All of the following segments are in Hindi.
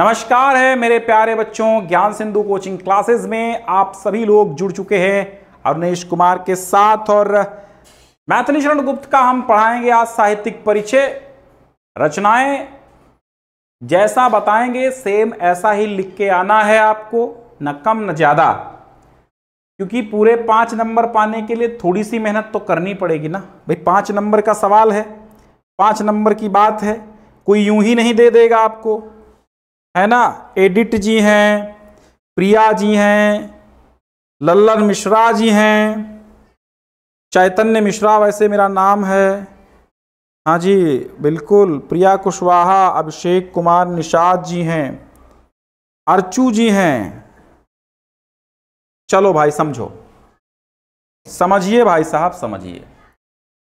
नमस्कार है मेरे प्यारे बच्चों ज्ञान सिंधु कोचिंग क्लासेस में आप सभी लोग जुड़ चुके हैं अवनेश कुमार के साथ और मैथिली शरण गुप्त का हम पढ़ाएंगे आज साहित्यिक परिचय रचनाएं जैसा बताएंगे सेम ऐसा ही लिख के आना है आपको न कम न ज़्यादा क्योंकि पूरे पाँच नंबर पाने के लिए थोड़ी सी मेहनत तो करनी पड़ेगी ना भाई पाँच नंबर का सवाल है पाँच नंबर की बात है कोई यूं ही नहीं दे देगा आपको है ना एडिट जी हैं प्रिया जी हैं लल्लन मिश्रा जी हैं चैतन्य मिश्रा वैसे मेरा नाम है हाँ जी बिल्कुल प्रिया कुशवाहा अभिषेक कुमार निषाद जी हैं अर्चू जी हैं चलो भाई समझो समझिए भाई साहब समझिए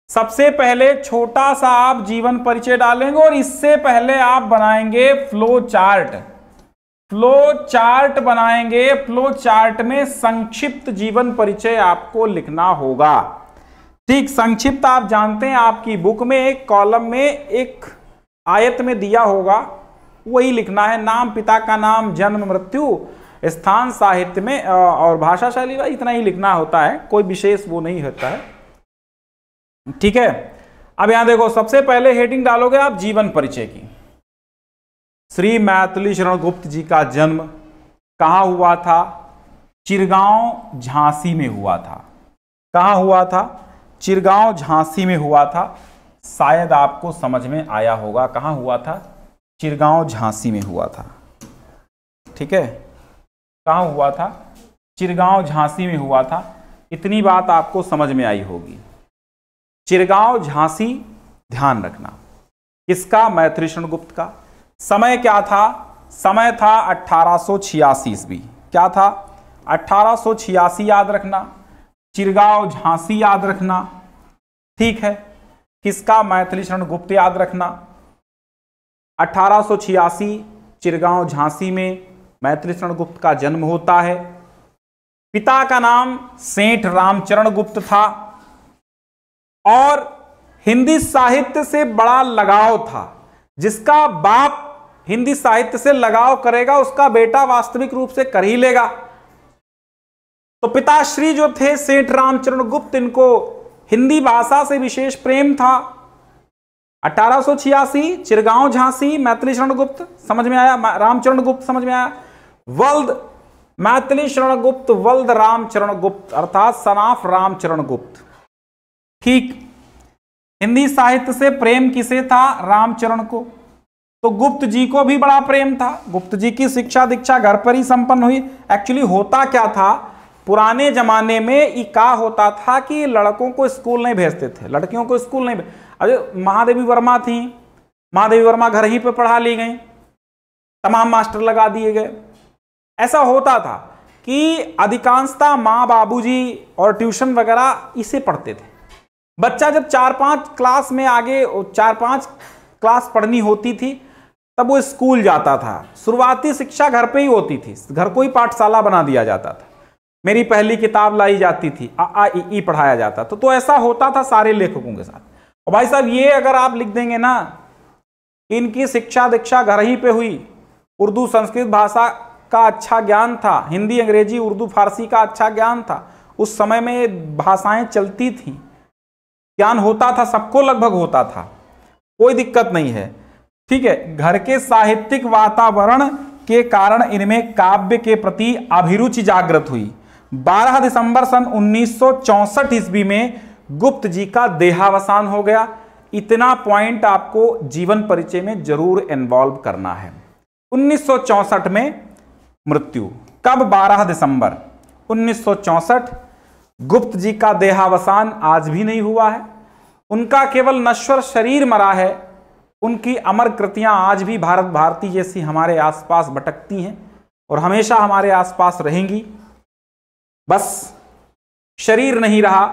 सबसे पहले छोटा सा आप जीवन परिचय डालेंगे और इससे पहले आप बनाएंगे फ्लो चार्ट फ्लो चार्ट बनाएंगे फ्लो चार्ट में संक्षिप्त जीवन परिचय आपको लिखना होगा ठीक संक्षिप्त आप जानते हैं आपकी बुक में एक कॉलम में एक आयत में दिया होगा वही लिखना है नाम पिता का नाम जन्म मृत्यु स्थान साहित्य में और भाषा शैली इतना ही लिखना होता है कोई विशेष वो नहीं होता है ठीक है अब यहां देखो सबसे पहले हेडिंग डालोगे आप जीवन परिचय की श्री मैथिली शरण गुप्त जी का जन्म कहां हुआ था चिरगांव झांसी में हुआ था कहां हुआ था चिरगांव झांसी में हुआ था शायद आपको समझ में आया होगा कहां हुआ था चिरगांव झांसी में हुआ था ठीक है कहां हुआ था चिरगांव झांसी में हुआ था इतनी बात आपको समझ में आई होगी चिरगांव झांसी ध्यान रखना किसका मैथ्रीषण गुप्त का समय क्या था समय था अट्ठारह ईस्वी क्या था अट्ठारह याद रखना चिरगांव झांसी याद रखना ठीक है किसका मैथिलीषण गुप्त याद रखना अट्ठारह चिरगांव झांसी में मैथिलीषण गुप्त का जन्म होता है पिता का नाम सेठ रामचरण गुप्त था और हिंदी साहित्य से बड़ा लगाव था जिसका बाप हिंदी साहित्य से लगाव करेगा उसका बेटा वास्तविक रूप से कर ही लेगा तो पिताश्री जो थे सेठ रामचरण गुप्त इनको हिंदी भाषा से विशेष प्रेम था अठारह चिरगांव झांसी मैथिली शरण गुप्त समझ में आया रामचरण गुप्त समझ में आया वल्द मैथिली शरण गुप्त वल्द रामचरण गुप्त अर्थात सनाफ रामचरण गुप्त ठीक हिंदी साहित्य से प्रेम किसे था रामचरण को तो गुप्त जी को भी बड़ा प्रेम था गुप्त जी की शिक्षा दीक्षा घर पर ही संपन्न हुई एक्चुअली होता क्या था पुराने जमाने में ये का होता था कि लड़कों को स्कूल नहीं भेजते थे लड़कियों को स्कूल नहीं अरे महादेवी वर्मा थी महादेवी वर्मा घर ही पे पढ़ा ली गई तमाम मास्टर लगा दिए गए ऐसा होता था कि अधिकांशता माँ बाबूजी और ट्यूशन वगैरह इसे पढ़ते थे बच्चा जब चार पाँच क्लास में आगे चार पाँच क्लास पढ़नी होती थी तब वो स्कूल जाता था शुरुआती शिक्षा घर पे ही होती थी घर को ही पाठशाला बना दिया जाता था मेरी पहली किताब लाई जाती थी आ आ ई पढ़ाया जाता था तो, तो ऐसा होता था सारे लेखकों के साथ और भाई साहब ये अगर आप लिख देंगे ना इनकी शिक्षा दीक्षा घर ही पे हुई उर्दू संस्कृत भाषा का अच्छा ज्ञान था हिंदी अंग्रेजी उर्दू फारसी का अच्छा ज्ञान था उस समय में ये भाषाएं चलती थीं ज्ञान होता था सबको लगभग होता था कोई दिक्कत नहीं है ठीक है घर के साहित्यिक वातावरण के कारण इनमें काव्य के प्रति अभिरुचि जागृत हुई 12 दिसंबर सन 1964 ईस्वी में गुप्त जी का देहावसान हो गया इतना पॉइंट आपको जीवन परिचय में जरूर इन्वॉल्व करना है 1964 में मृत्यु कब 12 दिसंबर 1964 गुप्त जी का देहावसान आज भी नहीं हुआ है उनका केवल नश्वर शरीर मरा है उनकी अमर कृतियां आज भी भारत भारती जैसी हमारे आसपास भटकती हैं और हमेशा हमारे आसपास रहेंगी बस शरीर नहीं रहा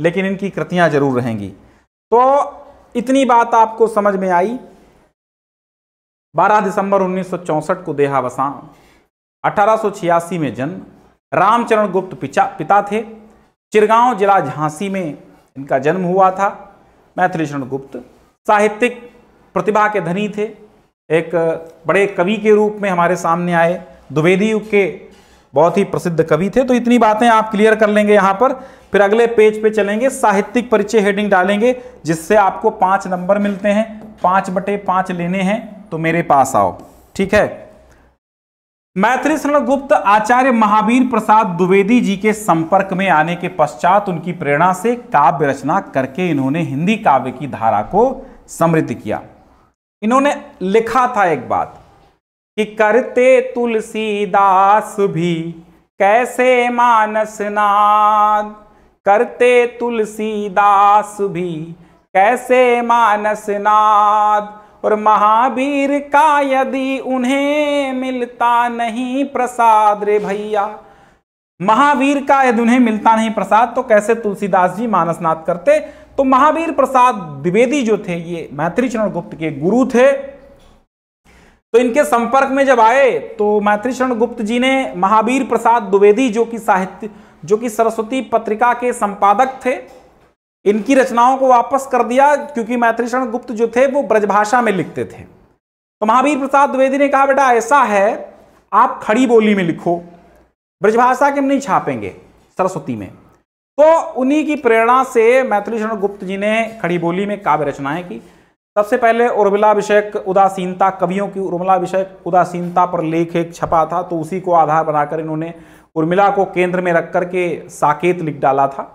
लेकिन इनकी कृतियां जरूर रहेंगी तो इतनी बात आपको समझ में आई 12 दिसंबर 1964 को देहावसान अठारह में जन्म रामचरण गुप्त पिता पिता थे चिरगांव जिला झांसी में इनका जन्म हुआ था मैथिलीचरण गुप्त साहित्यिक प्रतिभा के धनी थे एक बड़े कवि के रूप में हमारे सामने आए द्विवेदी युग के बहुत ही प्रसिद्ध कवि थे तो इतनी बातें आप क्लियर कर लेंगे यहाँ पर फिर अगले पेज पे चलेंगे साहित्यिक परिचय हेडिंग डालेंगे जिससे आपको पाँच नंबर मिलते हैं पाँच बटे पाँच लेने हैं तो मेरे पास आओ ठीक है मैत्री शरण गुप्त आचार्य महावीर प्रसाद द्विवेदी जी के संपर्क में आने के पश्चात उनकी प्रेरणा से काव्य रचना करके इन्होंने हिंदी काव्य की धारा को समृद्ध किया इन्होंने लिखा था एक बात कि करते तुलसीदास भी कैसे मानस नाद करते तुलसीदास भी कैसे मानस नाद और महावीर का यदि उन्हें मिलता नहीं प्रसाद रे भैया महावीर का यदि उन्हें मिलता नहीं प्रसाद तो कैसे तुलसीदास जी मानसनाथ करते तो महावीर प्रसाद द्विवेदी जो थे ये मैत्री चरण गुप्त के गुरु थे तो इनके संपर्क में जब आए तो मैत्री चरण गुप्त जी ने महावीर प्रसाद द्विवेदी जो कि साहित्य जो कि सरस्वती पत्रिका के संपादक थे इनकी रचनाओं को वापस कर दिया क्योंकि मैत्रीशरण गुप्त जो थे वो ब्रजभाषा में लिखते थे तो महावीर प्रसाद द्विवेदी ने कहा बेटा ऐसा है आप खड़ी बोली में लिखो ब्रजभाषा के हम नहीं छापेंगे सरस्वती में तो उन्हीं की प्रेरणा से मैथिलीशरण गुप्त जी ने खड़ी बोली में काव्य रचनाएं की सबसे पहले उर्मिला विषयक उदासीनता कवियों की उर्मिला विषयक उदासीनता पर लेख एक छपा था तो उसी को आधार बनाकर इन्होंने उर्मिला को केंद्र में रख करके साकेत लिख डाला था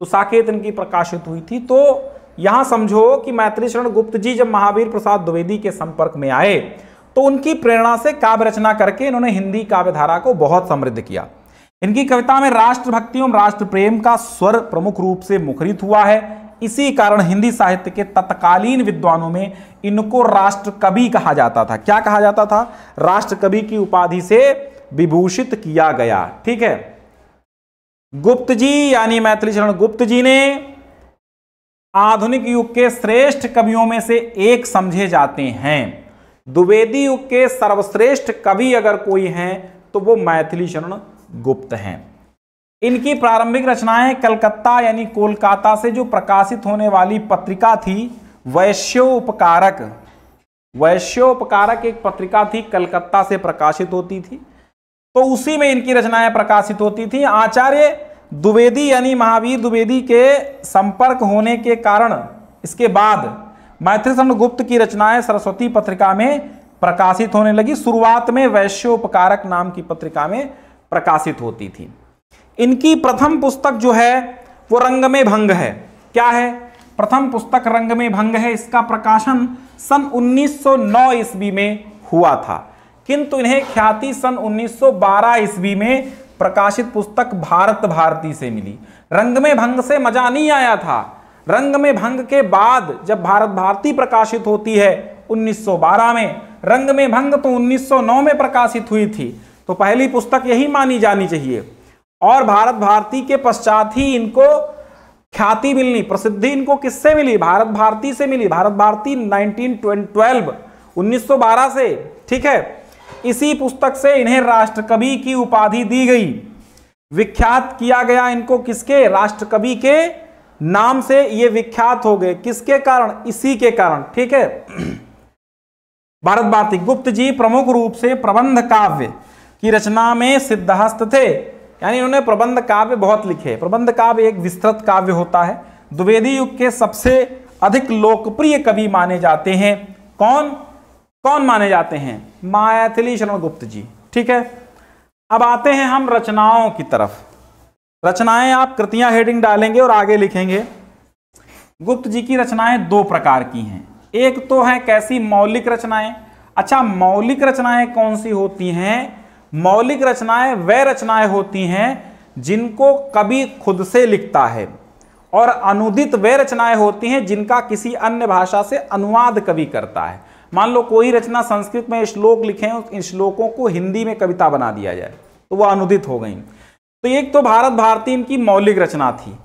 तो साकेत इनकी प्रकाशित हुई थी तो यहां समझो कि मैत्रीशरण गुप्त जी जब महावीर प्रसाद द्विवेदी के संपर्क में आए तो उनकी प्रेरणा से काव्य रचना करके इन्होंने हिंदी काव्य धारा को बहुत समृद्ध किया इनकी कविता में राष्ट्रभक्ति एवं राष्ट्र प्रेम का स्वर प्रमुख रूप से मुखरित हुआ है इसी कारण हिंदी साहित्य के तत्कालीन विद्वानों में इनको राष्ट्र कवि कहा जाता था क्या कहा जाता था राष्ट्र कवि की उपाधि से विभूषित किया गया ठीक है गुप्त जी यानी मैथिली शरण गुप्त जी ने आधुनिक युग के श्रेष्ठ कवियों में से एक समझे जाते हैं द्विवेदी युग के सर्वश्रेष्ठ कवि अगर कोई हैं तो वो मैथिली शरण गुप्त हैं इनकी प्रारंभिक रचनाएं कलकत्ता यानी कोलकाता से जो प्रकाशित होने वाली पत्रिका थी वैश्योपकारक वैश्योपकारक एक पत्रिका थी कलकत्ता से प्रकाशित होती थी तो उसी में इनकी रचनाएं प्रकाशित होती थी आचार्य द्विवेदी यानी महावीर द्विवेदी के संपर्क होने के कारण इसके बाद मैथिली गुप्त की रचनाएं सरस्वती पत्रिका में प्रकाशित होने लगी शुरुआत में वैश्योपकारक नाम की पत्रिका में प्रकाशित होती थी इनकी प्रथम पुस्तक जो है वो रंग में भंग है क्या है प्रथम पुस्तक रंग में भंग है इसका प्रकाशन सन 1909 ईस्वी में हुआ था किंतु इन्हें ख्याति सन 1912 ईस्वी में प्रकाशित पुस्तक भारत भारती से मिली रंग में भंग से मजा नहीं आया था रंग में भंग के बाद जब भारत भारती प्रकाशित होती है 1912 में रंग में भंग तो 1909 में प्रकाशित हुई थी तो पहली पुस्तक यही मानी जानी चाहिए और भारत भारती के पश्चात ही इनको ख्याति मिलनी प्रसिद्धि इनको किससे मिली भारत भारती से मिली भारत भारती 1912 1912 से ठीक है इसी पुस्तक से इन्हें राष्ट्रकवि की उपाधि दी गई विख्यात किया गया इनको किसके राष्ट्रकवि के नाम से ये विख्यात हो गए किसके कारण इसी के कारण ठीक है भारत भारती गुप्त जी प्रमुख रूप से प्रबंध काव्य की रचना में सिद्धहस्त थे यानी उन्होंने प्रबंध काव्य बहुत लिखे प्रबंध काव्य एक विस्तृत काव्य होता है द्विवेदी युग के सबसे अधिक लोकप्रिय कवि माने जाते हैं कौन कौन माने जाते हैं मायाथिली शरण गुप्त जी ठीक है अब आते हैं हम रचनाओं की तरफ रचनाएं आप कृतियां हेडिंग डालेंगे और आगे लिखेंगे गुप्त जी की रचनाएं दो प्रकार की हैं एक तो है कैसी मौलिक रचनाएं अच्छा मौलिक रचनाएं कौन सी होती हैं मौलिक रचनाएं वह रचनाएं होती हैं जिनको कवि खुद से लिखता है और अनुदित वे रचनाएं होती हैं जिनका किसी अन्य भाषा से अनुवाद कवि करता है मान लो कोई रचना संस्कृत में श्लोक लिखे हैं इन श्लोकों को हिंदी में कविता बना दिया जाए तो वह अनुदित हो गई तो एक तो भारत भारती इनकी मौलिक रचना थी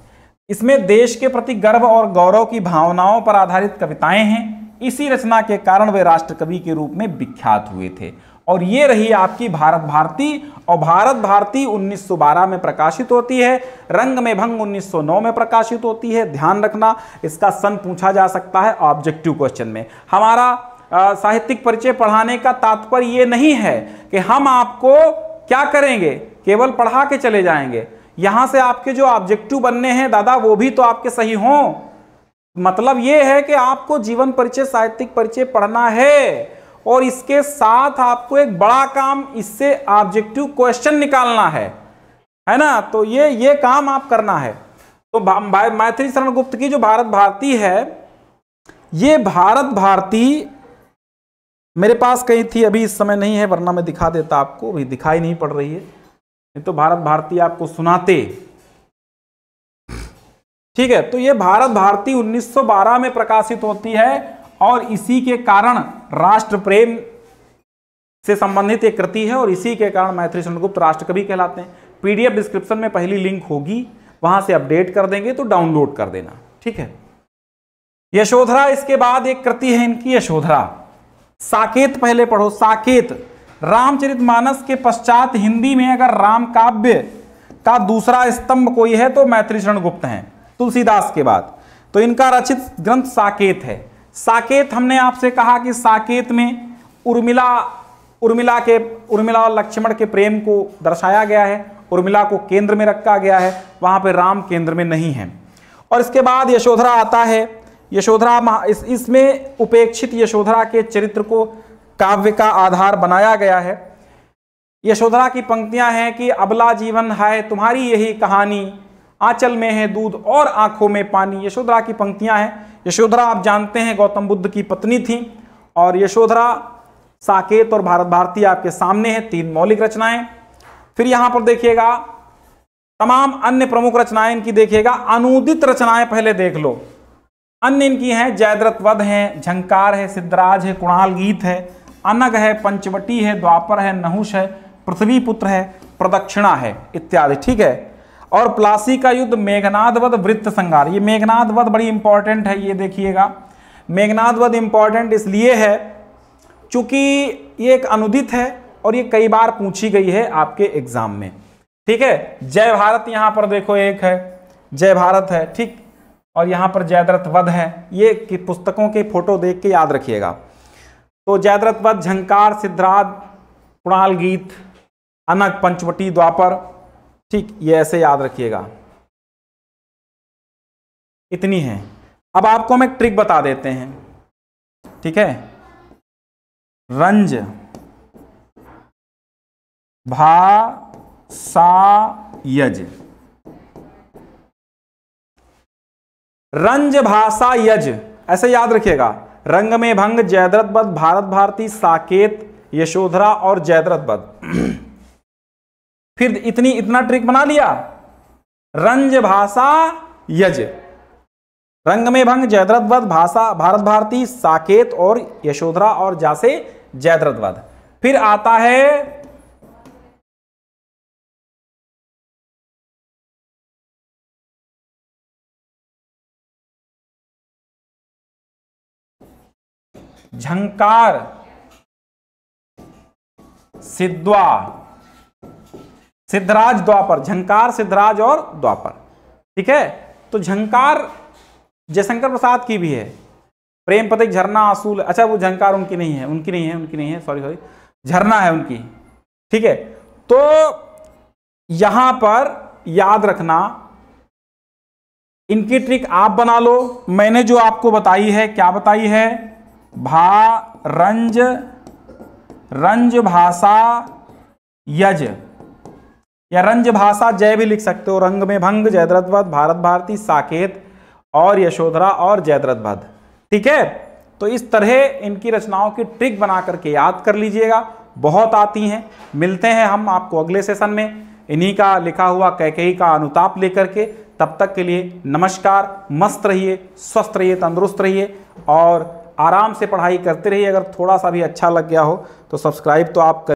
इसमें देश के प्रति गर्व और गौरव की भावनाओं पर आधारित कविताएं हैं इसी रचना के कारण वे राष्ट्रकवि के रूप में विख्यात हुए थे और ये रही आपकी भारत भारती और भारत भारती 1912 में प्रकाशित होती है रंग में भंग 1909 में प्रकाशित होती है ध्यान रखना इसका सन पूछा जा सकता है ऑब्जेक्टिव क्वेश्चन में हमारा साहित्यिक परिचय पढ़ाने का तात्पर्य ये नहीं है कि हम आपको क्या करेंगे केवल पढ़ा के चले जाएंगे यहां से आपके जो ऑब्जेक्टिव बनने हैं दादा वो भी तो आपके सही हों मतलब ये है कि आपको जीवन परिचय साहित्यिक परिचय पढ़ना है और इसके साथ आपको एक बड़ा काम इससे ऑब्जेक्टिव क्वेश्चन निकालना है है ना तो ये ये काम आप करना है तो मैथिली शरण गुप्त की जो भारत भारती है ये भारत भारती मेरे पास कहीं थी अभी इस समय नहीं है वरना मैं दिखा देता आपको अभी दिखाई नहीं पड़ रही है नहीं तो भारत भारती आपको सुनाते ठीक है तो ये भारत भारती 1912 में प्रकाशित होती है और इसी के कारण राष्ट्र प्रेम से संबंधित एक कृति है और इसी के कारण मैत्री चंद्रगुप्त राष्ट्र कवि कहलाते हैं पीडीएफ डिस्क्रिप्शन में पहली लिंक होगी वहां से अपडेट कर देंगे तो डाउनलोड कर देना ठीक है यशोधरा इसके बाद एक कृति है इनकी यशोधरा साकेत पहले पढ़ो साकेत रामचरितमानस के पश्चात हिंदी में अगर राम काव्य का दूसरा स्तंभ कोई है तो मैत्री शरण गुप्त हैं तुलसीदास के बाद तो इनका रचित ग्रंथ साकेत है साकेत हमने आपसे कहा कि साकेत में उर्मिला उर्मिला के उर्मिला और लक्ष्मण के प्रेम को दर्शाया गया है उर्मिला को केंद्र में रखा गया है वहां पर राम केंद्र में नहीं है और इसके बाद यशोधरा आता है यशोधरा महा इस इसमें उपेक्षित यशोधरा के चरित्र को काव्य का आधार बनाया गया है यशोधरा की पंक्तियां हैं कि अबला जीवन है तुम्हारी यही कहानी आंचल में है दूध और आंखों में पानी यशोधरा की पंक्तियां हैं यशोधरा आप जानते हैं गौतम बुद्ध की पत्नी थी और यशोधरा साकेत और भारत भारती आपके सामने है तीन मौलिक रचनाएं फिर यहां पर देखिएगा तमाम अन्य प्रमुख रचनाएं इनकी देखिएगा अनुदित रचनाएं पहले देख लो अन्य इनकी हैं जयद्रथ वध है झंकार है सिद्धराज है कुणाल गीत है अनग है पंचवटी है द्वापर है नहुष है पृथ्वी पुत्र है प्रदक्षिणा है इत्यादि ठीक है और प्लासी का युद्ध मेघनाद वध वृत्त संगार ये मेघनाद वध बड़ी इंपॉर्टेंट है ये देखिएगा मेघनाद वध इम्पॉर्टेंट इसलिए है चूंकि ये एक अनुदित है और ये कई बार पूछी गई है आपके एग्जाम में ठीक है जय भारत यहाँ पर देखो एक है जय भारत है ठीक और यहाँ पर जयद्रथ वध है ये कि पुस्तकों के फोटो देख के याद रखिएगा तो जयद्रथ वध झंकार सिद्धार्थ कुणाल गीत अनक पंचवटी द्वापर ठीक ये ऐसे याद रखिएगा इतनी है अब आपको हम एक ट्रिक बता देते हैं ठीक है रंज भा सा यज रंज भाषा यज ऐसे याद रखिएगा रंग में भंग जयद्रथ बद भारत भारती साकेत यशोधरा और जयद्रथ बद फिर इतनी इतना ट्रिक बना लिया रंज भाषा यज रंग में भंग बद भाषा भारत भारती साकेत और यशोधरा और जासे बद फिर आता है झंकार सिद्वा सिद्धराज द्वापर झंकार सिद्धराज और द्वापर ठीक है तो झंकार जयशंकर प्रसाद की भी है प्रेम पतिक झरना आसूल अच्छा वो झंकार उनकी नहीं है उनकी नहीं है उनकी नहीं है सॉरी सॉरी झरना है उनकी ठीक है तो यहां पर याद रखना इनकी ट्रिक आप बना लो मैंने जो आपको बताई है क्या बताई है भा रंज रंज भाषा यज या रंज भाषा जय भी लिख सकते हो रंग में भंग जयद्रथवध भारत भारती साकेत और यशोधरा और जयद्रथवध ठीक है तो इस तरह इनकी रचनाओं की ट्रिक बना करके याद कर लीजिएगा बहुत आती हैं मिलते हैं हम आपको अगले सेशन में इन्हीं का लिखा हुआ कैकई का अनुताप लेकर के तब तक के लिए नमस्कार मस्त रहिए स्वस्थ रहिए तंदुरुस्त रहिए और आराम से पढ़ाई करते रहिए अगर थोड़ा सा भी अच्छा लग गया हो तो सब्सक्राइब तो आप कर